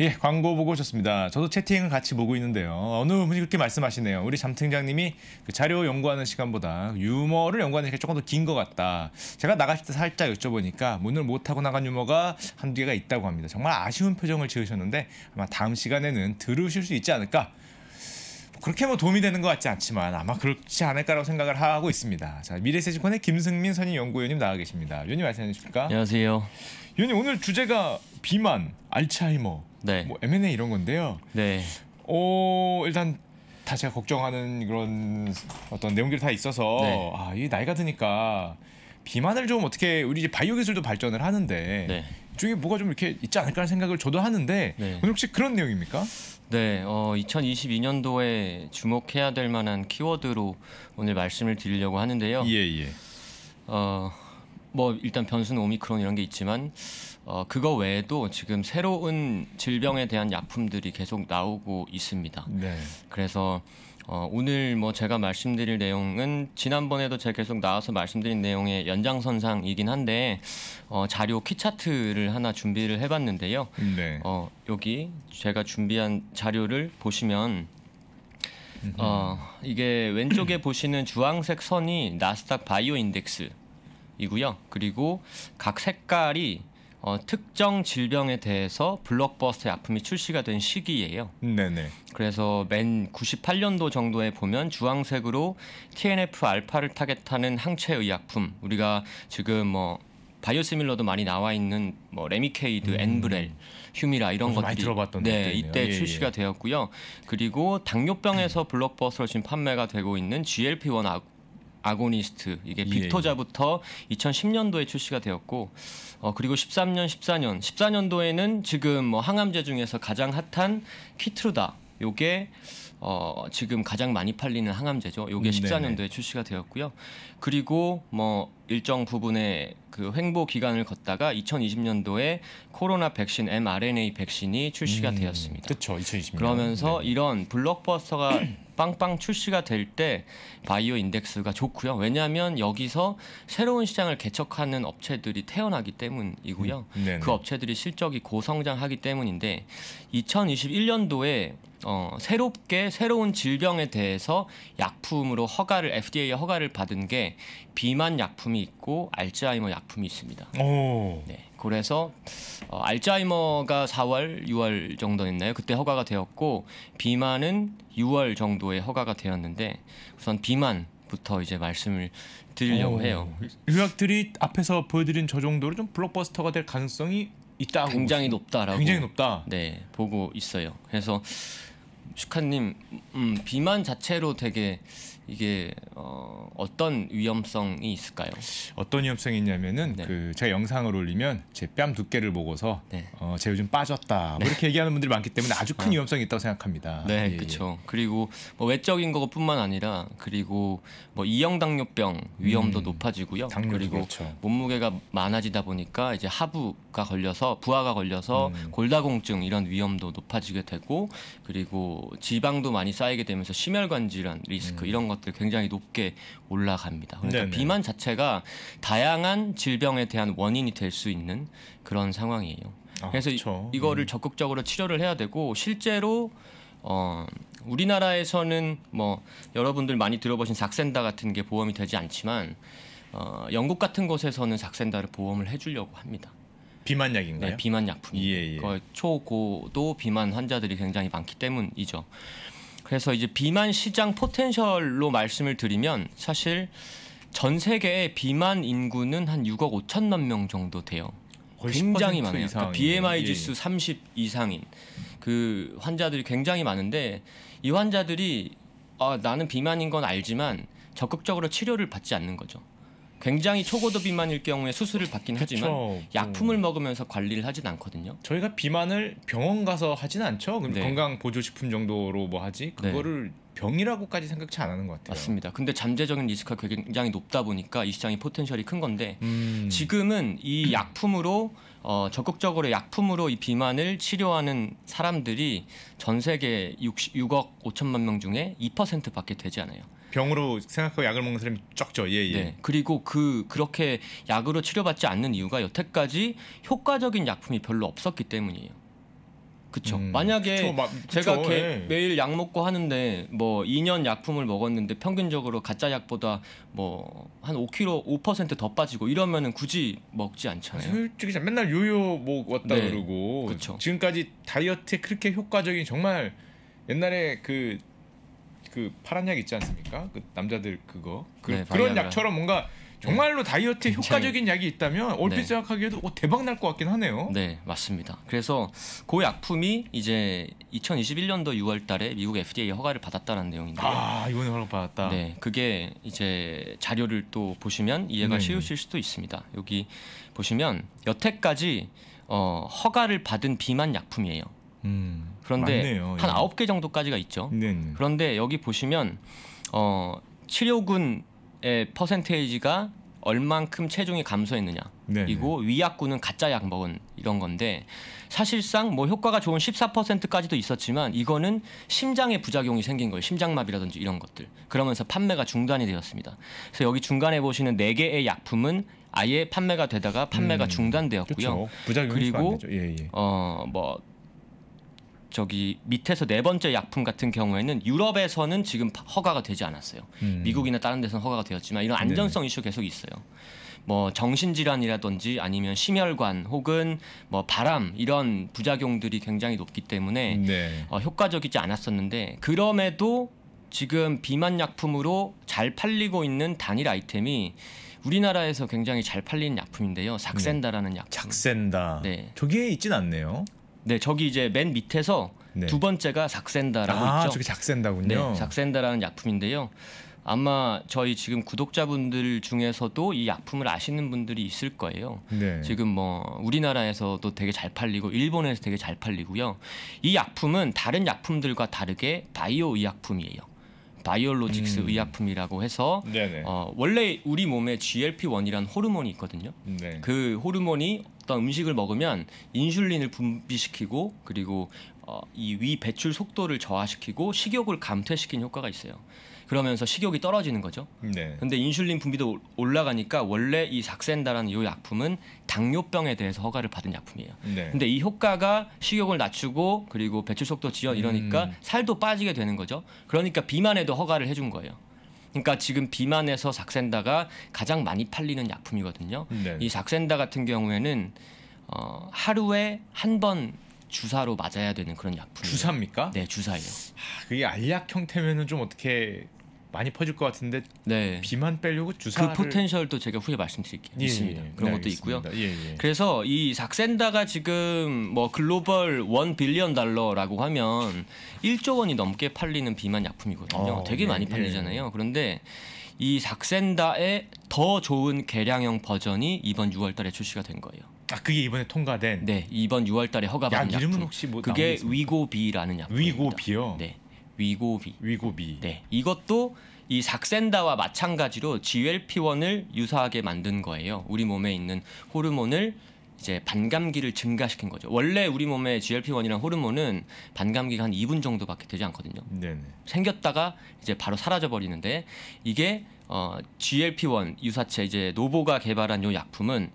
예, 광고 보고 오셨습니다. 저도 채팅을 같이 보고 있는데요. 어느 분이 그렇게 말씀하시네요. 우리 잠팀장님이 그 자료 연구하는 시간보다 유머를 연구하는 시간이 조금 더 긴 것 같다. 제가 나가실 때 살짝 여쭤보니까 문을 못하고 나간 유머가 한두 개가 있다고 합니다. 정말 아쉬운 표정을 지으셨는데 아마 다음 시간에는 들으실 수 있지 않을까 뭐 그렇게 뭐 도움이 되는 것 같지 않지만 아마 그렇지 않을까라고 생각을 하고 있습니다. 자 미래세지권의 김승민 선임 연구위원님 나와 계십니다. 위원님 말씀해 주십니까? 안녕하세요. 위원님 오늘 주제가 비만, 알츠하이머 네. 뭐 M&A 이런 건데요. 네. 어, 일단 다 제가 걱정하는 그런 어떤 내용들이 다 있어서 네. 아, 이 나이가 드니까 비만을 좀 어떻게 우리 이제 바이오 기술도 발전을 하는데 네. 이에 뭐가 좀 이렇게 있지 않을까 하는 생각을 저도 하는데 네. 오늘 혹시 그런 내용입니까? 네, 어, 2022년도에 주목해야 될 만한 키워드로 오늘 말씀을 드리려고 하는데요. 예, 예. 어, 뭐 일단 변수는 오미크론 이런 게 있지만 어, 그거 외에도 지금 새로운 질병에 대한 약품들이 계속 나오고 있습니다. 네. 그래서 어, 오늘 뭐 제가 말씀드릴 내용은 지난번에도 제가 계속 나와서 말씀드린 내용의 연장선상이긴 한데 어, 자료 키차트를 하나 준비를 해봤는데요. 네. 어, 여기 제가 준비한 자료를 보시면 어, 이게 왼쪽에 보시는 주황색 선이 나스닥 바이오 인덱스이고요. 그리고 각 색깔이 어, 특정 질병에 대해서 블록버스터의 아픔이 출시가 된 시기예요. 네네. 그래서 맨 98년도 정도에 보면 주황색으로 TNF 알파를 타겟하는 항체 의약품 우리가 지금 뭐 바이오시밀러도 많이 나와 있는 뭐 레미케이드, 엔브렐, 음. 휴미라 이런 것들이 네, 이때 예, 출시가 예. 되었고요. 그리고 당뇨병에서 블록버스터로 지금 판매가 되고 있는 GLP-1 아고니스트 이게 예, 빅토자부터 예. 2010년도에 출시가 되었고 어 그리고 13년 14년 14년도에는 지금 뭐 항암제 중에서 가장 핫한 키트루다 요게 어 지금 가장 많이 팔리는 항암제죠. 요게 14년도에 음, 네네. 출시가 되었고요. 그리고 뭐 일정 부분의 그 횡보 기간을 걷다가 2020년도에 코로나 백신 mRNA 백신이 출시가 음, 되었습니다. 그렇죠. 2020년. 그러면서 네. 이런 블록버스터가 빵빵 출시가 될 때 바이오 인덱스가 좋고요. 왜냐하면 여기서 새로운 시장을 개척하는 업체들이 태어나기 때문이고요. 음, 그 업체들이 실적이 고성장하기 때문인데 2021년도에 어, 새롭게 새로운 질병에 대해서 약품으로 허가를 FDA 허가를 받은 게 비만 약품이 있고 알츠하이머 약품이 있습니다. 오. 네. 그래서 어, 알츠하이머가 4월, 6월 정도였나요? 그때 허가가 되었고 비만은 6월 정도에 허가가 되었는데 우선 비만 부터 이제 말씀을 드리려고 오. 어, 해요. 의학들이 앞에서 보여드린 저 정도로 좀 블록버스터가 될 가능성이 있다 굉장히 높다라고 굉장히 높다. 네 보고 있어요. 그래서 슈카님 음, 비만 자체로 되게 이게 어, 어떤 위험성이 있을까요? 어떤 위험성이 있냐면은 네. 그 제가 영상을 올리면 제 뺨 두께를 보고서 네. 어, 제 요즘 빠졌다 뭐 네. 이렇게 얘기하는 분들이 많기 때문에 아주 큰 아. 위험성이 있다고 생각합니다. 네, 예, 그렇죠. 그리고 뭐 외적인 것뿐만 아니라 그리고 뭐 이형당뇨병 위험도 음, 높아지고요. 그리고 그렇죠. 몸무게가 많아지다 보니까 이제 하부가 걸려서 부하가 걸려서 음. 골다공증 이런 위험도 높아지게 되고 그리고 지방도 많이 쌓이게 되면서 심혈관 질환 리스크 음. 이런 것 것들 굉장히 높게 올라갑니다. 그러니까 네네. 비만 자체가 다양한 질병에 대한 원인이 될 수 있는 그런 상황이에요. 아, 그래서 그쵸. 이거를 음. 적극적으로 치료를 해야 되고 실제로 어 우리나라에서는 뭐 여러분들 많이 들어보신 작센다 같은 게 보험이 되지 않지만 어 영국 같은 곳에서는 작센다를 보험을 해주려고 합니다. 비만 약인가요? 네, 비만 약품이. 예, 예. 초고도 비만 환자들이 굉장히 많기 때문이죠. 그래서 이제 비만 시장 포텐셜로 말씀을 드리면 사실 전 세계의 비만 인구는 한 6억 5천만 명 정도 돼요. 굉장히 많아요. 그러니까 BMI 지수 30 이상인 그 환자들이 굉장히 많은데 이 환자들이 아, 나는 비만인 건 알지만 적극적으로 치료를 받지 않는 거죠. 굉장히 초고도 비만일 경우에 수술을 받긴 하지만 약품을 음. 먹으면서 관리를 하진 않거든요. 저희가 비만을 병원 가서 하진 않죠. 네. 건강 보조 식품 정도로 뭐 하지 네. 그거를 네. 병이라고까지 생각치 않는 것 같아요. 맞습니다. 근데 잠재적인 리스크가 굉장히 높다 보니까 이 시장이 포텐셜이 큰 건데 음. 지금은 이 약품으로 어, 적극적으로 약품으로 이 비만을 치료하는 사람들이 전 세계 6, 6억 5천만 명 중에 2%밖에 되지 않아요. 병으로 생각하고 약을 먹는 사람이 적죠. 예, 예. 네. 그리고 그 그렇게 약으로 치료받지 않는 이유가 여태까지 효과적인 약품이 별로 없었기 때문이에요. 그쵸. 음, 만약에 그쵸, 마, 그쵸, 제가 개, 예. 매일 약 먹고 하는데 뭐 2년 약품을 먹었는데 평균적으로 가짜 약보다 뭐 한 5kg 5%더 빠지고 이러면은 굳이 먹지 않잖아요. 솔직히 맨날 요요 뭐 왔다 네, 그러고 그쵸. 지금까지 다이어트에 그렇게 효과적인 정말 옛날에 그그 파란 약 있지 않습니까? 그 남자들 그거 그, 네, 런 약처럼 뭔가 정말로 네. 다이어트에 효과적인 약이 있다면 얼핏 네. 생각하기에도 오, 대박 날 것 같긴 하네요. 네, 맞습니다. 그래서 그 약품이 이제 2021년도 6월달에 미국 FDA 허가를 받았다는 내용인데요. 아, 이번에 허가 받았다. 네, 그게 이제 자료를 또 보시면 이해가 네. 쉬우실 수도 있습니다. 여기 보시면 여태까지 어, 허가를 받은 비만 약품이에요. 음, 그런데 맞네요. 한 아홉 개 정도까지가 있죠. 네네. 네. 그런데 여기 보시면 어, 치료군의 퍼센테이지가 얼만큼 체중이 감소했느냐 네네. 그리고 네. 위약군은 가짜 약 먹은 이런 건데 사실상 뭐 효과가 좋은 14%까지도 있었지만 이거는 심장에 부작용이 생긴 거예요 심장마비라든지 이런 것들 그러면서 판매가 중단이 되었습니다 그래서 여기 중간에 보시는 네개의 약품은 아예 판매가 되다가 판매가 음, 중단되었고요 그쵸. 부작용이 그리고 예, 예. 어뭐 저기 밑에서 네 번째 약품 같은 경우에는 유럽에서는 지금 허가가 되지 않았어요. 음. 미국이나 다른 데서는 허가가 되었지만 이런 안전성 네 이슈 계속 있어요. 뭐 정신질환이라든지 아니면 심혈관 혹은 뭐 바람 이런 부작용들이 굉장히 높기 때문에 네. 어, 효과적이지 않았었는데 그럼에도 지금 비만 약품으로 잘 팔리고 있는 단일 아이템이 우리나라에서 굉장히 잘 팔리는 약품인데요. 작센다라는 네. 약품. 작센다. 네. 저기에 있진 않네요. 네, 저기 이제 맨 밑에서 네. 두 번째가 작센다라고 아, 있죠. 저게 작센다군요. 네, 작센다라는 약품인데요. 아마 저희 지금 구독자분들 중에서도 이 약품을 아시는 분들이 있을 거예요. 네. 지금 뭐 우리나라에서도 되게 잘 팔리고 일본에서 되게 잘 팔리고요. 이 약품은 다른 약품들과 다르게 바이오 의약품이에요. 바이올로직스 음. 의약품이라고 해서 어, 원래 우리 몸에 g l p 1이라는 호르몬이 있거든요. 네. 그 호르몬이 어떤 음식을 먹으면 인슐린을 분비시키고 그리고 어, 이 위 배출 속도를 저하시키고 식욕을 감퇴시키는 효과가 있어요. 그러면서 식욕이 떨어지는 거죠. 네. 근데 인슐린 분비도 올라가니까 원래 이삭센다라는이 약품은 당뇨병에 대해서 허가를 받은 약품이에요. 네. 근데 이 효과가 식욕을 낮추고 그리고 배출 속도 지연 이러니까 음. 살도 빠지게 되는 거죠. 그러니까 비만에도 허가를 해준 거예요. 그러니까 지금 비만에서 작센다가 가장 많이 팔리는 약품이거든요. 네. 이 작센다 같은 경우에는 어, 하루에 한 번 주사로 맞아야 되는 그런 약품. 주사입니까? 네, 주사예요. 아, 그게 알약 형태면은 좀 어떻게 많이 퍼질 것 같은데 네. 비만 빼려고 주사를 그 포텐셜도 제가 후에 말씀드릴게요. 예, 있습니다. 예, 그런 네, 것도 있고요. 예, 예, 그래서 이 작센다가 지금 뭐 글로벌 원 빌리언 달러라고 하면 1조 원이 넘게 팔리는 비만 약품이거든요. 어, 되게 예, 많이 예. 팔리잖아요. 그런데 이 작센다의 더 좋은 개량형 버전이 이번 6월 달에 출시가 된 거예요. 아 그게 이번에 통과된 네 이번 6월 달에 허가받은 약 이름은 혹시 뭐 그게 위고비라는 약품 위고비요 네 위고비. 위고비. 네. 이것도 이삭센다와 마찬가지로 GLP-1을 유사하게 만든 거예요. 우리 몸에 있는 호르몬을 이제 반감기를 증가시킨 거죠. 원래 우리 몸에 GLP-1이란 호르몬은 반감기가 한 2분 정도밖에 되지 않거든요. 네네. 생겼다가 이제 바로 사라져 버리는데 이게 어, GLP-1 유사체 이제 노보가 개발한 요 약품은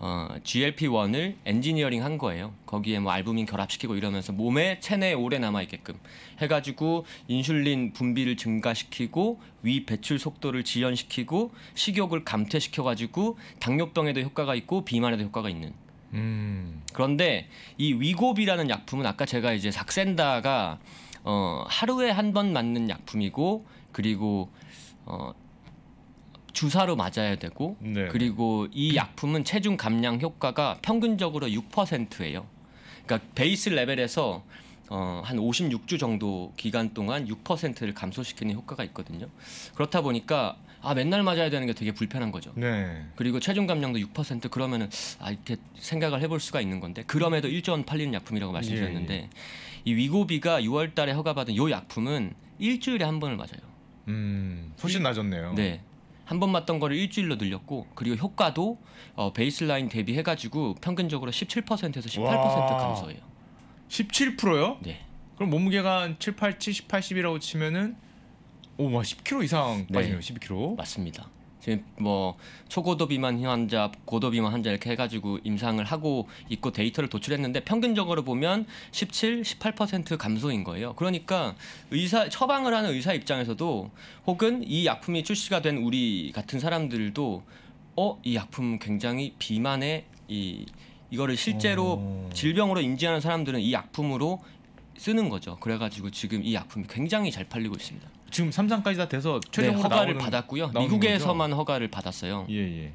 어, GLP-1을 엔지니어링 한 거예요. 거기에 뭐 알부민 결합시키고 이러면서 몸에 체내에 오래 남아 있게끔 해가지고 인슐린 분비를 증가시키고 위 배출 속도를 지연시키고 식욕을 감퇴시켜가지고 당뇨병에도 효과가 있고 비만에도 효과가 있는. 음. 그런데 이 위곱이라는 약품은 아까 제가 이제 삭센다가 어, 하루에 한 번 맞는 약품이고 그리고 어, 주사로 맞아야 되고 네. 그리고 이 약품은 체중 감량 효과가 평균적으로 6%예요. 그러니까 베이스 레벨에서 어, 한 56주 정도 기간 동안 6%를 감소시키는 효과가 있거든요. 그렇다 보니까 아 맨날 맞아야 되는 게 되게 불편한 거죠. 네. 그리고 체중 감량도 6% 그러면은 아 이렇게 생각을 해볼 수가 있는 건데 그럼에도 일조원 팔리는 약품이라고 예, 말씀드렸는데 예, 예. 이 위고비가 6월달에 허가받은 요 약품은 일주일에 한 번을 맞아요. 음, 훨씬 낮았네요. 네. 한번 맞던 거를 일주일로 늘렸고 그리고 효과도 어, 베이스라인 대비해가지고 평균적으로 17%에서 18% 와. 감소해요. 17%요? 네. 그럼 몸무게가 한 7, 8, 70, 80이라고 치면은 오와 10kg 이상 네. 빠지네요. 네. 12kg. 맞습니다. 지금 뭐 초고도 비만 환자, 고도 비만 환자 이렇게 해가지고 임상을 하고 있고 데이터를 도출했는데 평균적으로 보면 17, 18% 감소인 거예요. 그러니까 의사 처방을 하는 의사 입장에서도 혹은 이 약품이 출시가 된 우리 같은 사람들도 어 이 약품 굉장히 비만에 이 이거를 실제로 오. 음. 질병으로 인지하는 사람들은 이 약품으로 쓰는 거죠. 그래가지고 지금 이 약품이 굉장히 잘 팔리고 있습니다. 지금 삼상까지다 돼서 최종 네, 허가를 나오는, 받았고요. 나오는 미국에서만 거죠? 허가를 받았어요. 예, 예.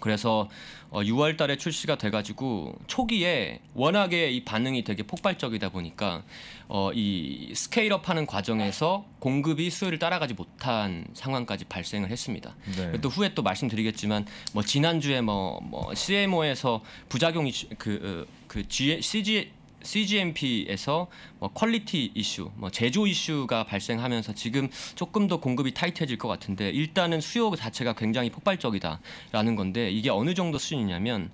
그래서 어, 6월 달에 출시가 돼가지고 초기에 워낙에 이 반응이 되게 폭발적이다 보니까 어, 이 스케일업 하는 과정에서 공급이 수요를 따라가지 못한 상황까지 발생을 했습니다. 네. 또 후에 또 말씀드리겠지만 뭐 지난주에 뭐, 뭐 CMO에서 부작용이 그, 어, 그 G, CG, CGMP에서 뭐 퀄리티 이슈, 뭐 제조 이슈가 발생하면서 지금 조금 더 공급이 타이트해질 것 같은데 일단은 수요 자체가 굉장히 폭발적이다라는 건데 이게 어느 정도 수준이냐면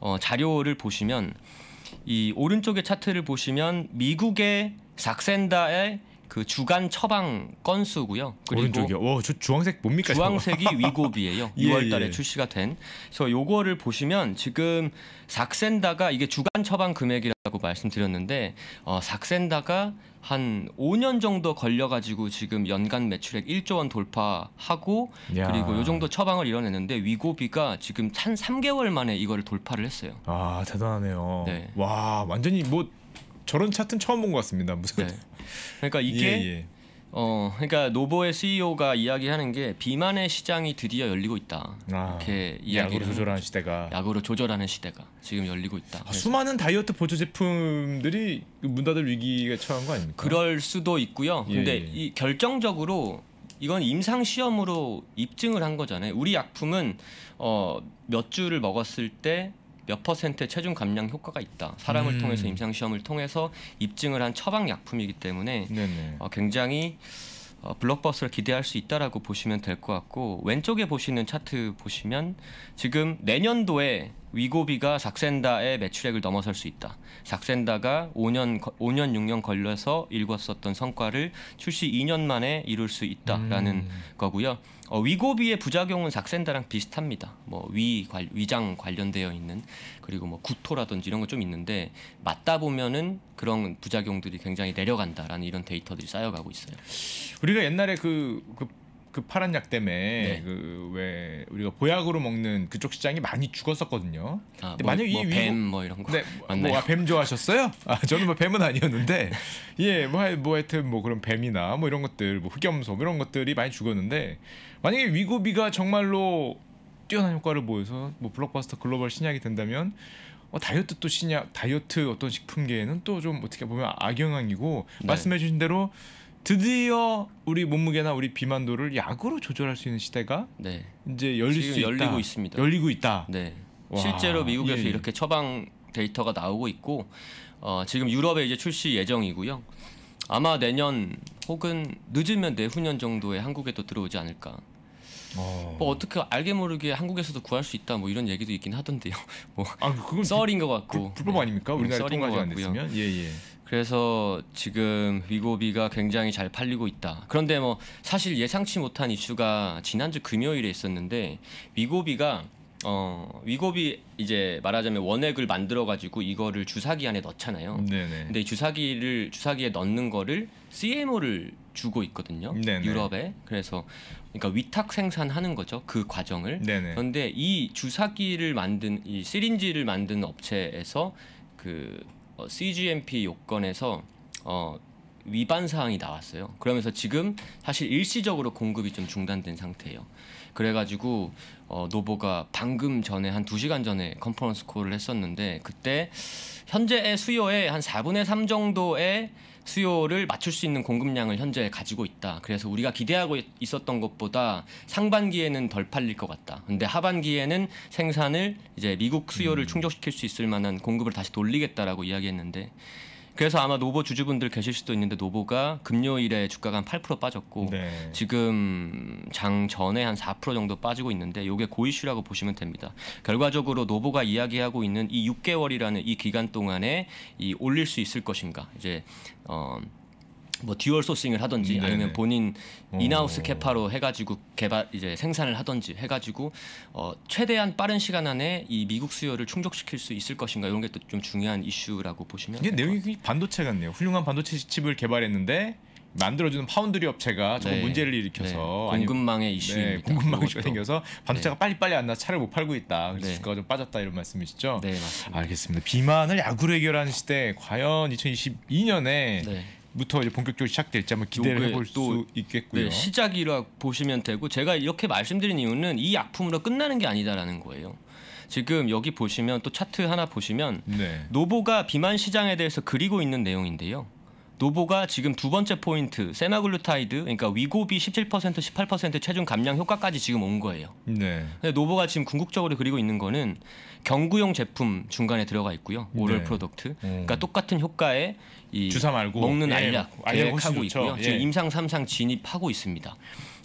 어, 자료를 보시면 이 오른쪽의 차트를 보시면 미국의 삭센다의 그 주간 처방 건수고요. 그리고 오른쪽이요. 와, 저 주황색 뭡니까? 주황색이 위고비예요. 2월달에 예, 예, 예. 출시가 된. 그래서 요거를 보시면 지금 삭센다가 이게 주간 처방 금액이라고 말씀드렸는데 어, 삭센다가 한 5년 정도 걸려가지고 지금 연간 매출액 1조 원 돌파하고 야. 그리고 요 정도 처방을 이뤄냈는데 위고비가 지금 한 3개월 만에 이거를 돌파를 했어요. 아 대단하네요. 네. 와 완전히 뭐 저런 차트는 처음 본 것 같습니다. 무슨? 네. 그러니까 이게 예, 예. 어 그러니까 노보의 CEO가 이야기하는 게 비만의 시장이 드디어 열리고 있다. 아, 이렇게 이야기를 약으로 조절하는 시대가 약으로 조절하는 시대가 지금 열리고 있다. 아, 수많은 다이어트 보조 제품들이 그 문 닫을 위기에 처한 거 아닙니까? 그럴 수도 있고요. 예, 근데 예, 이 결정적으로 이건 임상 시험으로 입증을 한 거잖아요. 우리 약품은 어, 몇 주를 먹었을 때 몇퍼센트 체중 감량 효과가 있다. 사람을 음. 통해서 임상 시험을 통해서 입증을 한 처방 약품이기 때문에 어, 굉장히 어, 블록버스를 기대할 수 있다라고 보시면 될 것 같고 왼쪽에 보시는 차트 보시면 지금 내년도에 위고비가 작센다의 매출액을 넘어설 수 있다. 작센다가 5년 5년 6년 걸려서 일궜었던 성과를 출시 2년 만에 이룰 수 있다라는 음. 거고요. 어, 위고비의 부작용은 작센다랑 비슷합니다. 뭐 위, 관, 위장 관련되어 있는 그리고 뭐 구토라든지 이런 거 좀 있는데 맞다 보면은 그런 부작용들이 굉장히 내려간다라는 이런 데이터들이 쌓여가고 있어요. 우리가 옛날에 그, 그... 그 파란 약 때문에 네. 그왜 우리가 보약으로 먹는 그쪽 시장이 많이 죽었었거든요. 아, 근데 뭐, 만약 뭐 이뱀뭐 뭐 이런 거 네, 뭐, 맞나요? 뭐, 아, 뱀 좋아하셨어요? 아, 저는 뭐 뱀은 아니었는데 네. 예뭐뭐 하여튼 뭐 그런 뱀이나 뭐 이런 것들 뭐 흑염소 뭐 이런 것들이 많이 죽었는데 만약에 위고비가 정말로 뛰어난 효과를 보여서 뭐 블록버스터 글로벌 신약이 된다면 어, 다이어트 또 신약 다이어트 어떤 식품계에는 또 좀 어떻게 보면 악영향이고 네. 말씀해주신 대로 드디어 우리 몸무게나 우리 비만도를 약으로 조절할 수 있는 시대가 네. 이제 열릴 수 열리고 있다. 있습니다. 열리고 있다. 네. 와. 실제로 미국에서 예, 예. 이렇게 처방 데이터가 나오고 있고 어, 지금 유럽에 이제 출시 예정이고요. 아마 내년 혹은 늦으면 내후년 정도에 한국에도 들어오지 않을까 어. 뭐 어떻게 알게 모르게 한국에서도 구할 수 있다 뭐 이런 얘기도 있긴 하던데요. 뭐 아, 그건 썰인 것 같고 불, 법 네. 아닙니까? 네. 음, 우리나라 통과가 안 됐으면 예 예. 그래서 지금 위고비가 굉장히 잘 팔리고 있다. 그런데 뭐 사실 예상치 못한 이슈가 지난주 금요일에 있었는데 위고비가 어 위고비 이제 말하자면 원액을 만들어 가지고 이거를 주사기 안에 넣잖아요. 네네. 근데 주사기를 주사기에 넣는 거를 CMO를 주고 있거든요. 네네. 유럽에. 그래서 그러니까 위탁 생산하는 거죠. 그 과정을. 네네. 그런데 이 주사기를 만든 이 시린지를 만든 업체에서 그 어, CGMP 요건에서 어 위반 사항이 나왔어요. 그러면서 지금 사실 일시적으로 공급이 좀 중단된 상태예요. 그래가지고 어, 노보가 방금 전에 한 두시간 전에 컨퍼런스 콜을 했었는데 그때 현재의 수요의 한 4분의 3 정도의 수요를 맞출 수 있는 공급량을 현재 가지고 있다. 그래서 우리가 기대하고 있었던 것보다 상반기에는 덜 팔릴 것 같다. 근데 하반기에는 생산을 이제 미국 수요를 음. 충족시킬 수 있을 만한 공급을 다시 돌리겠다라고 이야기했는데 그래서 아마 노보 주주분들 계실 수도 있는데 노보가 금요일에 주가가 한 8% 빠졌고 네. 지금 장 전에 한 4% 정도 빠지고 있는데 이게 고이슈라고 보시면 됩니다. 결과적으로 노보가 이야기하고 있는 이 6개월이라는 이 기간 동안에 이 올릴 수 있을 것인가 이제 어. 뭐 듀얼 소싱을 하든지 음, 네네. 아니면 본인 어. 인하우스 캐파로 해가지고 개발 이제 생산을 하든지 해가지고 어 최대한 빠른 시간 안에 이 미국 수요를 충족시킬 수 있을 것인가 이런 게 또 좀 중요한 이슈라고 보시면 이게 내용이 반도체 같네요. 훌륭한 반도체 칩을 개발했는데 만들어주는 파운드리 업체가 조금 네. 문제를 일으켜서 네. 공급망의 네, 이슈입니다. 네. 공급망 이슈가 생겨서 반도체가 네. 빨리빨리 안 나서 차를 못 팔고 있다. 그래서 네. 주가가 좀 빠졌다 이런 말씀이시죠? 네 맞습니다. 알겠습니다. 비만을 야구로 해결하는 시대 과연 2022년에 부터 이제 본격적으로 시작될지 한번 기대를 해볼 수 있겠고요. 네, 시작이라 보시면 되고 제가 이렇게 말씀드린 이유는 이 약품으로 끝나는 게 아니다라는 거예요. 지금 여기 보시면 또 차트 하나 보시면 네. 노보가 비만 시장에 대해서 그리고 있는 내용인데요. 노보가 지금 두 번째 포인트 세마글루타이드 그러니까 위고비 17% 18% 체중 감량 효과까지 지금 온 거예요. 네. 근데 노보가 지금 궁극적으로 그리고 있는 거는 경구용 제품 중간에 들어가 있고요. 오럴 네. 프로덕트. 음. 그러니까 똑같은 효과에 주사 말고 먹는 예, 알약 예, 계획하고 있고요. 예. 지금 임상 3상 진입하고 있습니다.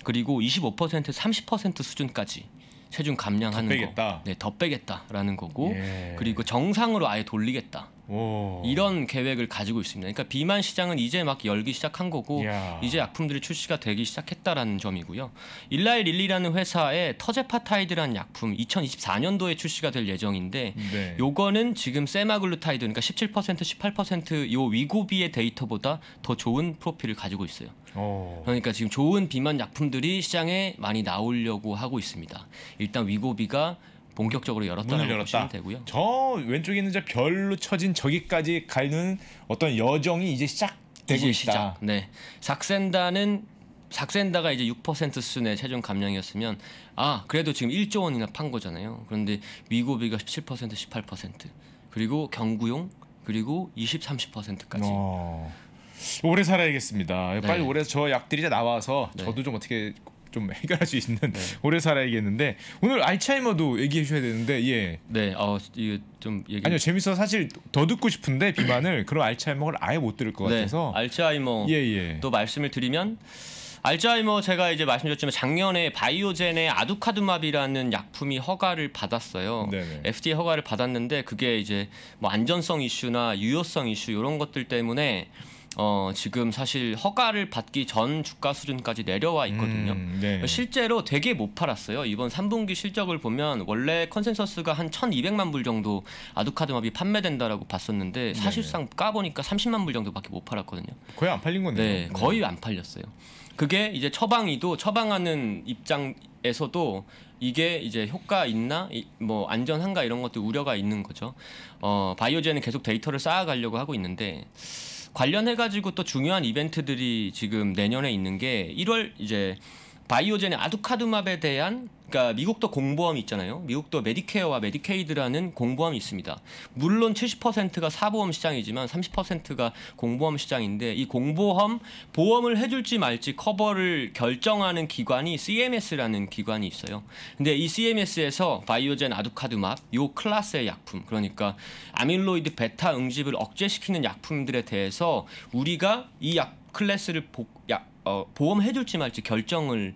그리고 25% 30% 수준까지 체중 감량하는 더 빼겠다. 거, 네, 더 빼겠다라는 거고 예. 그리고 정상으로 아예 돌리겠다. 오. 이런 계획을 가지고 있습니다. 그러니까 비만 시장은 이제 막 열기 시작한 거고 야. 이제 약품들이 출시가 되기 시작했다라는 점이고요. 일라이 릴리라는 회사의 터제파타이드라는 약품 2024년도에 출시가 될 예정인데 네. 요거는 지금 세마글루타이드 그러니까 17% 18%요 위고비의 데이터보다 더 좋은 프로필을 가지고 있어요. 오. 그러니까 지금 좋은 비만 약품들이 시장에 많이 나오려고 하고 있습니다. 일단 위고비가 본격적으로 열었다는 열었다. 보시면 되고요. 저 왼쪽에 있는 저 별로 쳐진 저기까지 가는 어떤 여정이 이제 시작되고 이제 있다. 시작. 네. 삭센다는 삭센다가 이제 6% 수준의 최종 감량이었으면 아 그래도 지금 1조 원이나 판 거잖아요. 그런데 위고비가17% 18% 그리고 경구용 그리고 20 30%까지. 어... 오래 살아야겠습니다. 네. 빨리 오래 저 약들이 나와서 네. 저도 좀 어떻게 좀 해결할 수 있는 네. 오래 살아야겠는데 오늘 알츠하이머도 얘기해 주셔야 되는데 예. 네. 어, 이게 좀 얘기 아니요. 재밌어 사실 더 듣고 싶은데 비만을 그런 알츠하이머를 아예 못 들을 것 네, 같아서 알츠하이머 예, 예. 또 말씀을 드리면 알츠하이머 제가 이제 말씀드렸지만 작년에 바이오젠의 아두카두마비라는 약품이 허가를 받았어요. 네네. FDA 네. 허가를 받았는데 그게 이제 뭐 안전성 이슈나 유효성 이슈 이런 것들 때문에 어, 지금 사실 허가를 받기 전 주가 수준까지 내려와 있거든요. 음, 네. 실제로 되게 못 팔았어요. 이번 3분기 실적을 보면 원래 컨센서스가 한 1200만 불 정도 아두카드마비 판매된다라고 봤었는데 네. 사실상 까보니까 30만 불 정도밖에 못 팔았거든요. 거의 안 팔린 건데요. 네, 거의 안 팔렸어요. 그게 이제 처방이도 처방하는 입장에서도 이게 이제 효과 있나 뭐 안전한가 이런 것도 우려가 있는 거죠. 어, 바이오젠은 계속 데이터를 쌓아가려고 하고 있는데 관련해가지고 또 중요한 이벤트들이 지금 내년에 있는 게 1월 이제 바이오젠의 아두카두맙에 대한 그러니까 미국도 공보험이 있잖아요. 미국도 메디케어와 메디케이드라는 공보험이 있습니다. 물론 70%가 사보험 시장이지만 30%가 공보험 시장인데 이 공보험 보험을 해줄지 말지 커버를 결정하는 기관이 CMS라는 기관이 있어요. 근데 이 CMS에서 바이오젠 아두카드맙요클래스의 약품 그러니까 아밀로이드 베타 응집을 억제시키는 약품들에 대해서 우리가 이 약 클래스를 보, 약, 어, 보험해줄지 말지 결정을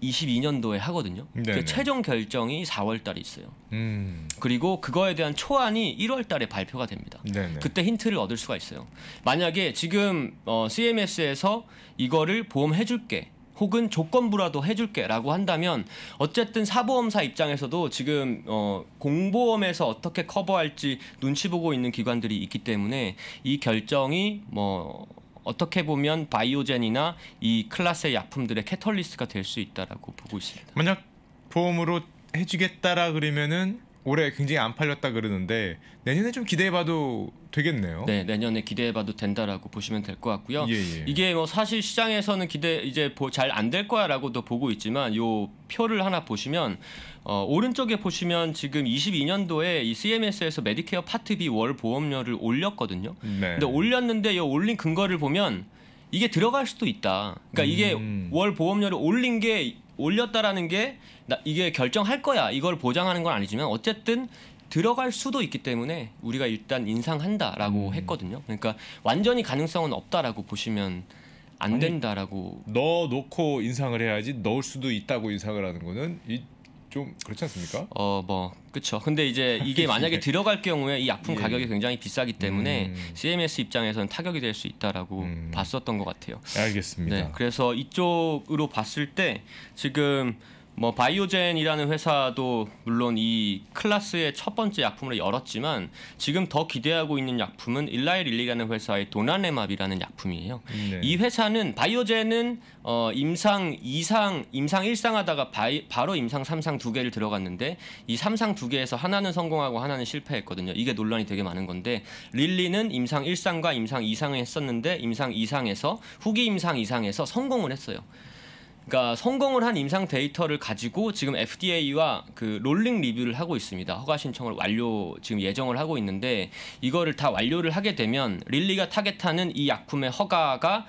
2 0 2년도에 하거든요. 최종 결정이 4월달에 있어요. 음. 그리고 그거에 대한 초안이 1월달에 발표가 됩니다. 네네. 그때 힌트를 얻을 수가 있어요. 만약에 지금 어, CMS에서 이거를 보험해줄게. 혹은 조건부라도 해줄게라고 한다면 어쨌든 사보험사 입장에서도 지금 어, 공보험에서 어떻게 커버할지 눈치 보고 있는 기관들이 있기 때문에 이 결정이 뭐 어떻게 보면 바이오젠이나 이 클라스의 약품들의 캐털리스트가 될 수 있다라고 보고 있습니다. 만약 보험으로 해주겠다라 그러면은 올해 굉장히 안 팔렸다 그러는데 내년에 좀 기대해봐도 되겠네요. 네, 내년에 기대해봐도 된다라고 보시면 될 것 같고요. 예, 예. 이게 뭐 사실 시장에서는 기대 이제 잘 안 될 거야라고도 보고 있지만 요 표를 하나 보시면 어, 오른쪽에 보시면 지금 22년도에 이 CMS에서 메디케어 파트 B 월 보험료를 올렸거든요. 네. 근데 올렸는데 요 올린 근거를 보면 이게 들어갈 수도 있다. 그러니까 이게 음. 월 보험료를 올린 게 올렸다라는 게 나, 이게 결정할 거야 이걸 보장하는 건 아니지만 어쨌든 들어갈 수도 있기 때문에 우리가 일단 인상한다라고 음. 했거든요. 그러니까 완전히 가능성은 없다라고 보시면 안 아니, 된다라고 넣어 놓고 인상을 해야지 넣을 수도 있다고 인상을 하는 거는 이, 좀 그렇지 않습니까? 어뭐 그렇죠. 근데 이제 이게 예. 만약에 들어갈 경우에 이 약품 예. 가격이 굉장히 비싸기 때문에 음. CMS 입장에서는 타격이 될 수 있다라고 음. 봤었던 것 같아요. 알겠습니다. 네, 그래서 이쪽으로 봤을 때 지금 뭐 바이오젠이라는 회사도 물론 이 클라스의 첫 번째 약품을 열었지만 지금 더 기대하고 있는 약품은 일라이릴리라는 회사의 도나네맙이라는 약품이에요. 네. 이 회사는 바이오젠은 어 임상 이상 임상 일상 하다가 바이, 바로 임상 삼상두 개를 들어갔는데 이삼상두 개에서 하나는 성공하고 하나는 실패했거든요. 이게 논란이 되게 많은 건데 릴리는 임상 일상과 임상 이상을 했었는데 임상 이상에서 후기 임상 이상에서 성공을 했어요. 그러니까 성공을 한 임상 데이터를 가지고 지금 FDA와 그 롤링 리뷰를 하고 있습니다. 허가 신청을 완료 지금 예정을 하고 있는데 이거를 다 완료를 하게 되면 릴리가 타겟하는 이 약품의 허가가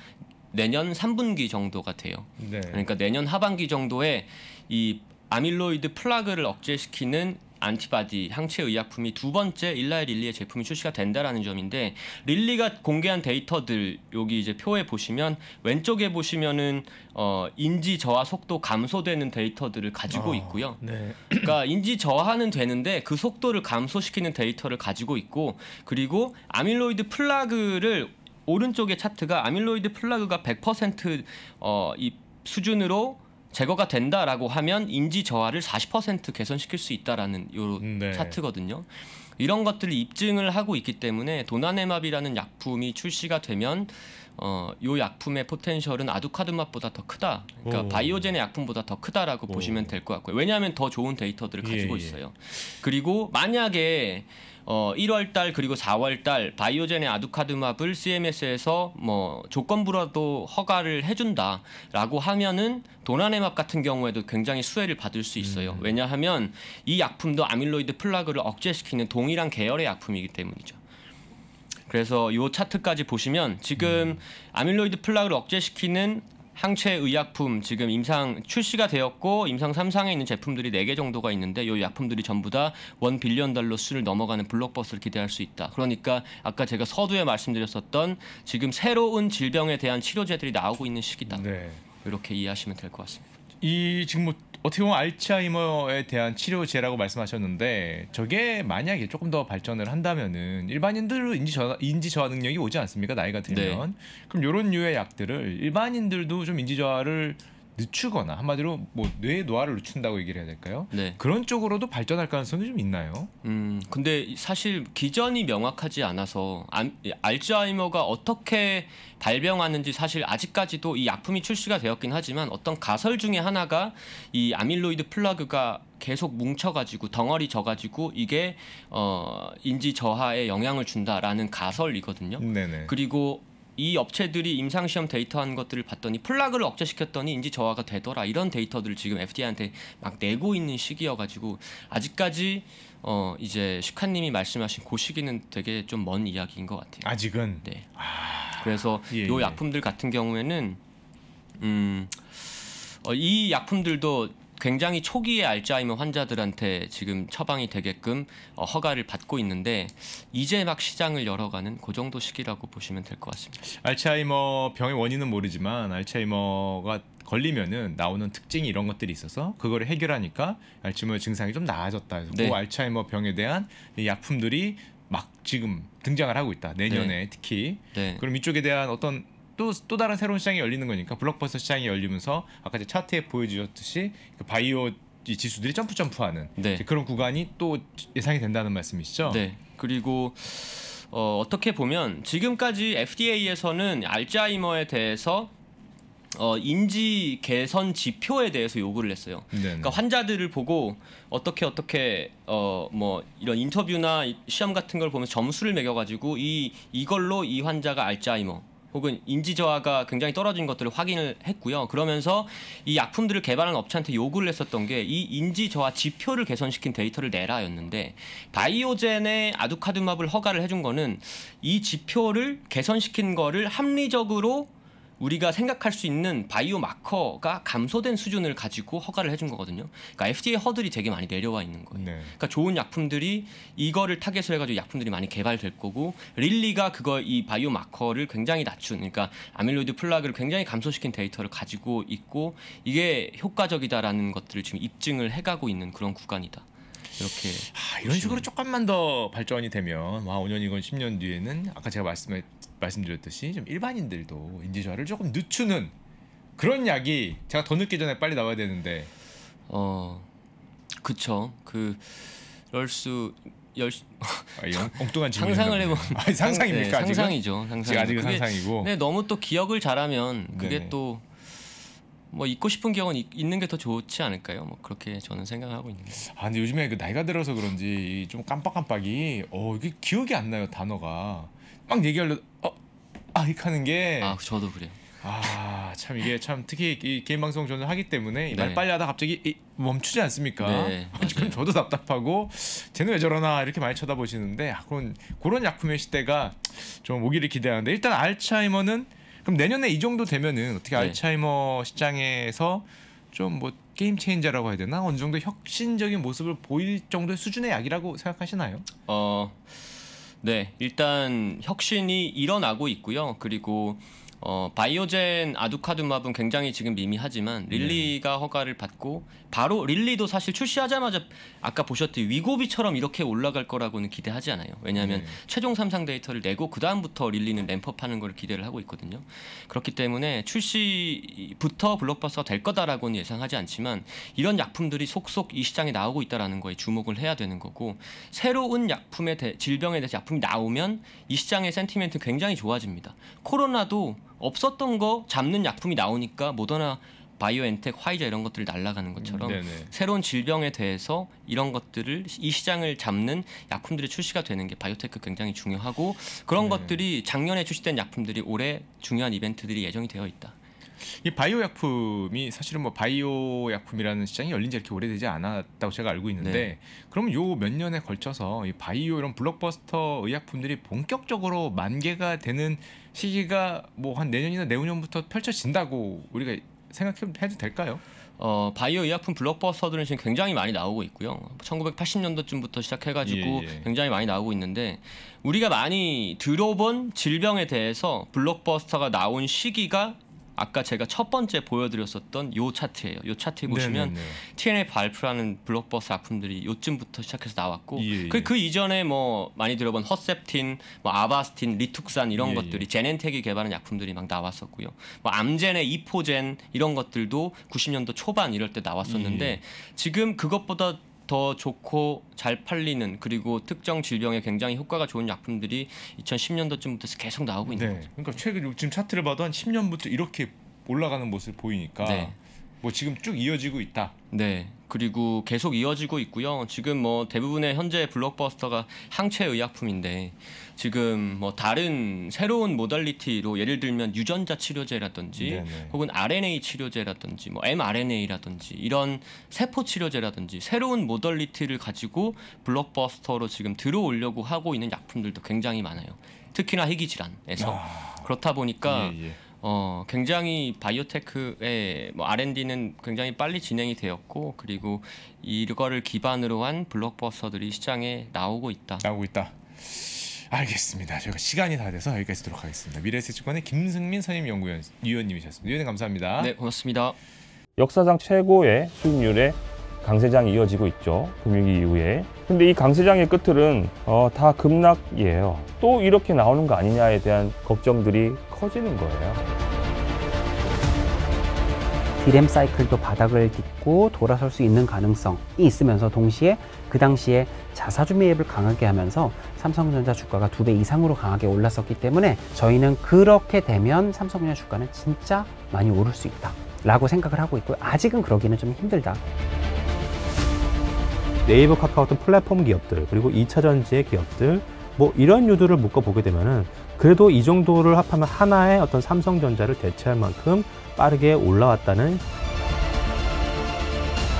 내년 3분기 정도가 돼요. 네. 그러니까 내년 하반기 정도에 이 아밀로이드 플라그를 억제시키는 안티바디 항체 의약품이 두 번째 일라이 릴리의 제품이 출시가 된다라는 점인데 릴리가 공개한 데이터들 여기 이제 표에 보시면 왼쪽에 보시면은 어 인지 저하 속도 감소되는 데이터들을 가지고 아, 있고요. 네. 그러니까 인지 저하는 되는데 그 속도를 감소시키는 데이터를 가지고 있고 그리고 아밀로이드 플라그를 오른쪽의 차트가 아밀로이드 플라그가 100%어이 수준으로 제거가 된다라고 하면 인지 저하를 40% 개선시킬 수 있다라는 요 음, 네. 차트거든요. 이런 것들을 입증을 하고 있기 때문에 도나네마비라는 약품이 출시가 되면 어, 요 약품의 포텐셜은 아두카드맛보다더 크다. 그러니까 오. 바이오젠의 약품보다 더 크다라고 오. 보시면 될 것 같고요. 왜냐하면 더 좋은 데이터들을 예, 가지고 예, 예. 있어요. 그리고 만약에 어 1월 달 그리고 4월 달 바이오젠의 아두카드마블 CMS에서 뭐 조건부라도 허가를 해준다라고 하면은 도나네맙 같은 경우에도 굉장히 수혜를 받을 수 있어요. 음. 왜냐하면 이 약품도 아밀로이드 플라그를 억제시키는 동일한 계열의 약품이기 때문이죠. 그래서 이 차트까지 보시면 지금 음. 아밀로이드 플라그를 억제시키는 항체 의약품 지금 임상 출시가 되었고 임상 3상에 있는 제품들이 4개 정도가 있는데 요 약품들이 전부 다 원 빌리언 달러 수를 넘어가는 블록버스를 기대할 수 있다. 그러니까 아까 제가 서두에 말씀드렸었던 지금 새로운 질병에 대한 치료제들이 나오고 있는 시기다. 네. 이렇게 이해하시면 될 것 같습니다. 이 지금 뭐 어떻게 보면 알츠하이머에 대한 치료제라고 말씀하셨는데 저게 만약에 조금 더 발전을 한다면은 일반인들도 인지 저하, 인지 저하 능력이 오지 않습니까 나이가 들면 네. 그럼 요런 류의 약들을 일반인들도 좀 인지 저하를 늦추거나 한마디로 뭐 뇌 노화를 늦춘다고 얘기를 해야 될까요? 네. 그런 쪽으로도 발전할 가능성이 좀 있나요? 음, 근데 사실 기전이 명확하지 않아서 암, 알츠하이머가 어떻게 발병하는지 사실 아직까지도 이 약품이 출시가 되었긴 하지만 어떤 가설 중에 하나가 이 아밀로이드 플라그가 계속 뭉쳐가지고 덩어리 져가지고 이게 어 인지 저하에 영향을 준다라는 가설이거든요. 네네. 그리고 이 업체들이 임상시험 데이터한 것들을 봤더니 플락을 억제시켰더니 인지 저하가 되더라 이런 데이터들을 지금 FDA한테 막 내고 있는 시기여가지고 아직까지 어 이제 슈카님이 말씀하신 고그 시기는 되게 좀 먼 이야기인 것 같아요. 아직은 네. 아... 그래서 예, 요 예. 약품들 같은 경우에는 음. 어, 이 약품들도 굉장히 초기에 알츠하이머 환자들한테 지금 처방이 되게끔 어, 허가를 받고 있는데 이제 막 시장을 열어가는 그 정도 시기라고 보시면 될 것 같습니다. 알츠하이머 병의 원인은 모르지만 알츠하이머가 걸리면은 나오는 특징이 이런 것들이 있어서 그거를 해결하니까 알츠하이머 증상이 좀 나아졌다. 그래서 네. 그 알츠하이머 병에 대한 약품들이 막 지금 등장을 하고 있다. 내년에 네. 특히. 네. 그럼 이쪽에 대한 어떤 또, 또 다른 새로운 시장이 열리는 거니까 블록버스터 시장이 열리면서 아까 제 차트에 보여주셨듯이 그 바이오 지수들이 점프 점프하는 네. 그런 구간이 또 예상이 된다는 말씀이시죠? 네. 그리고 어, 어떻게 보면 지금까지 FDA에서는 알츠하이머에 대해서 어, 인지 개선 지표에 대해서 요구를 했어요. 음, 네네. 그러니까 환자들을 보고 어떻게 어떻게 어, 뭐 이런 인터뷰나 시험 같은 걸보면 점수를 매겨가지고 이 이걸로 이 환자가 알츠하이머 혹은 인지 저하가 굉장히 떨어진 것들을 확인을 했고요. 그러면서 이 약품들을 개발한 업체한테 요구를 했었던 게 이 인지 저하 지표를 개선시킨 데이터를 내라였는데 바이오젠의 아두카드맙을 허가를 해준 거는 이 지표를 개선시킨 거를 합리적으로 우리가 생각할 수 있는 바이오 마커가 감소된 수준을 가지고 허가를 해준 거거든요. 그러니까 FDA 허들이 되게 많이 내려와 있는 거예요. 네. 그러니까 좋은 약품들이 이거를 타겟으로 해가지고 약품들이 많이 개발될 거고 릴리가 그거 이 바이오 마커를 굉장히 낮춘, 그러니까 아밀로이드 플라그를 굉장히 감소시킨 데이터를 가지고 있고 이게 효과적이다라는 것들을 지금 입증을 해가고 있는 그런 구간이다. 이렇게 아, 이런 그렇죠. 식으로 조금만 더 발전이 되면 와 5년이건 10년 뒤에는 아까 제가 말씀 말씀드렸듯이 좀 일반인들도 인지 저하를 조금 늦추는 그런 약이 제가 더 늦기 전에 빨리 나와야 되는데 어 그쵸 그럴수 열. 아, 영, 엉뚱한 상상을 해본 아, 상상입니까? 네, 상상이죠. 상상. 아직 상상이고. 네 너무 또 기억을 잘하면 그게 네네. 또뭐 잊고 싶은 기억은 있, 는게 더 좋지 않을까요? 뭐 그렇게 저는 생각하고 있는데. 아 근데 요즘에 그 나이가 들어서 그런지 좀 깜빡깜빡이 어 이게 기억이 안 나요 단어가 막 얘기하려 어아 이렇게 하는 게. 아 저도 그래요. 아참 이게 참 특히 이 개인 방송 저는 하기 때문에 네. 말 빨리 하다 갑자기 이, 멈추지 않습니까? 네, 지 저도 답답하고 쟤는 왜 저러나 이렇게 많이 쳐다보시는데 아, 그런 그런 약품의 시대가 좀 오기를 기대하는데 일단 알츠하이머는 그럼 내년에 이 정도 되면은 어떻게 네. 알츠하이머 시장에서 좀 뭐 게임 체인저라고 해야 되나 어느 정도 혁신적인 모습을 보일 정도의 수준의 약이라고 생각하시나요? 어, 네 일단 혁신이 일어나고 있고요. 그리고 어, 바이오젠 아두카둠합은 굉장히 지금 미미하지만 네. 릴리가 허가를 받고 바로 릴리도 사실 출시하자마자 아까 보셨듯이 위고비처럼 이렇게 올라갈 거라고는 기대하지 않아요. 왜냐하면 네. 최종 삼상 데이터를 내고 그 다음부터 릴리는 램프업하는 걸 기대를 하고 있거든요. 그렇기 때문에 출시부터 블록버스가 될 거다라고는 예상하지 않지만 이런 약품들이 속속 이 시장에 나오고 있다라는 거에 주목을 해야 되는 거고 새로운 약품에 대, 질병에 대해서 약품이 나오면 이 시장의 센티멘트 굉장히 좋아집니다. 코로나도 없었던 거 잡는 약품이 나오니까 모더나 바이오엔텍, 화이자 이런 것들을 날라가는 것처럼 음, 네네. 새로운 질병에 대해서 이런 것들을 이 시장을 잡는 약품들이 출시가 되는 게 바이오테크 굉장히 중요하고 그런 네. 것들이 작년에 출시된 약품들이 올해 중요한 이벤트들이 예정이 되어 있다. 이 바이오 약품이 사실은 뭐 바이오 약품이라는 시장이 열린 지 이렇게 오래되지 않았다고 제가 알고 있는데 네. 그럼 요몇 년에 걸쳐서 이 바이오 이런 블록버스터 의약품들이 본격적으로 만개가 되는 시기가 뭐한 내년이나 내후년부터 펼쳐진다고 우리가 생각해도 될까요? 어, 바이오 의약품 블록버스터들은 지금 굉장히 많이 나오고 있고요. 1980년도쯤부터 시작해가지고 예, 예. 굉장히 많이 나오고 있는데 우리가 많이 들어본 질병에 대해서 블록버스터가 나온 시기가 아까 제가 첫 번째 보여드렸었던 요 차트예요. 요 차트에 보시면 네네네. TNA 발표라는 블록버스 약품들이 요쯤부터 시작해서 나왔고 예, 예. 그, 그 이전에 뭐 많이 들어본 허셉틴, 뭐 아바스틴, 리툭산 이런 예, 예, 것들이 제넨텍이 개발한 약품들이 막 나왔었고요. 뭐 암젠의 이포젠 이런 것들도 90년도 초반 이럴 때 나왔었는데 지금 그것보다 더 좋고 잘 팔리는 그리고 특정 질병에 굉장히 효과가 좋은 약품들이 2010년도쯤부터 계속 나오고 있는 네. 거죠. 그러니까 최근 지금 차트를 봐도 한 10년부터 이렇게 올라가는 모습을 보이니까 네. 뭐 지금 쭉 이어지고 있다. 네. 그리고 계속 이어지고 있고요. 지금 뭐 대부분의 현재 블록버스터가 항체 의약품인데 지금 뭐 다른 새로운 모달리티로 예를 들면 유전자 치료제라든지 네네. 네. 혹은 RNA 치료제라든지 뭐 mRNA라든지 이런 세포 치료제라든지 새로운 모달리티를 가지고 블록버스터로 지금 들어오려고 하고 있는 약품들도 굉장히 많아요. 특히나 희귀 질환에서 아... 그렇다 보니까 예, 예. 어, 굉장히 바이오테크의 뭐 R&D는 굉장히 빨리 진행이 되었고 그리고 이거를 기반으로 한 블록버스터들이 시장에 나오고 있다. 나오고 있다. 알겠습니다. 저희가 시간이 다 돼서 여기까지 듣도록 하겠습니다. 미래세측관의 김승민 선임 연구위원님이셨습니다. 위원님 감사합니다. 네, 고맙습니다. 역사상 최고의 수익률의 강세장이 이어지고 있죠. 금융위 이후에. 근데 이 강세장의 끝들은 어, 다 급락이에요. 또 이렇게 나오는 거 아니냐에 대한 걱정들이 커지는 거예요. 디램 사이클도 바닥을 딛고 돌아설 수 있는 가능성이 있으면서 동시에 그 당시에 자사주 매입을 강하게 하면서 삼성전자 주가가 두 배 이상으로 강하게 올랐었기 때문에 저희는 그렇게 되면 삼성전자 주가는 진짜 많이 오를 수 있다 라고 생각을 하고 있고 아직은 그러기는 좀 힘들다. 네이버 카카오 같은 플랫폼 기업들 그리고 2차 전지의 기업들 뭐 이런 유도를 묶어보게 되면은 그래도 이 정도를 합하면 하나의 어떤 삼성전자를 대체할 만큼 빠르게 올라왔다는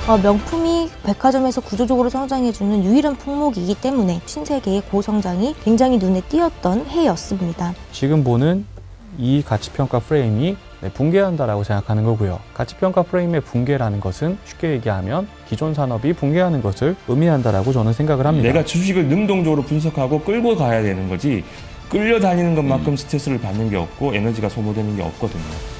어, 명품이 백화점에서 구조적으로 성장해주는 유일한 품목이기 때문에 신세계의 고성장이 굉장히 눈에 띄었던 해였습니다. 지금 보는 이 가치평가 프레임이 네, 붕괴한다라고 생각하는 거고요. 가치평가 프레임의 붕괴라는 것은 쉽게 얘기하면 기존 산업이 붕괴하는 것을 의미한다라고 저는 생각을 합니다. 내가 주식을 능동적으로 분석하고 끌고 가야 되는 거지 끌려다니는 것만큼 음. 스트레스를 받는 게 없고 에너지가 소모되는 게 없거든요.